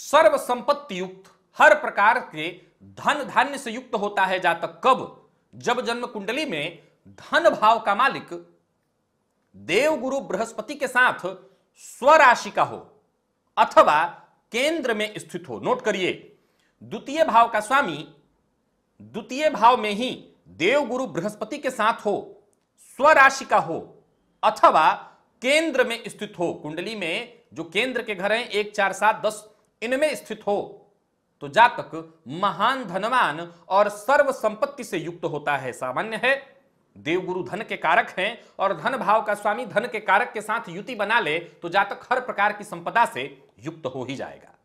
सर्व संपत्ति युक्त हर प्रकार के धन धान्य से युक्त होता है जातक कब जब जन्म कुंडली में धन भाव का मालिक देव गुरु बृहस्पति के साथ स्वराशि का हो अथवा केंद्र में स्थित हो नोट करिए द्वितीय भाव का स्वामी द्वितीय भाव में ही देव गुरु बृहस्पति के साथ हो स्वराशि का हो अथवा केंद्र में स्थित हो कुंडली में जो केंद्र के घर हैं एक चार सात दस इनमें स्थित हो तो जातक महान धनवान और सर्व संपत्ति से युक्त होता है सामान्य है देवगुरु धन के कारक हैं और धन भाव का स्वामी धन के कारक के साथ युति बना ले तो जातक हर प्रकार की संपदा से युक्त हो ही जाएगा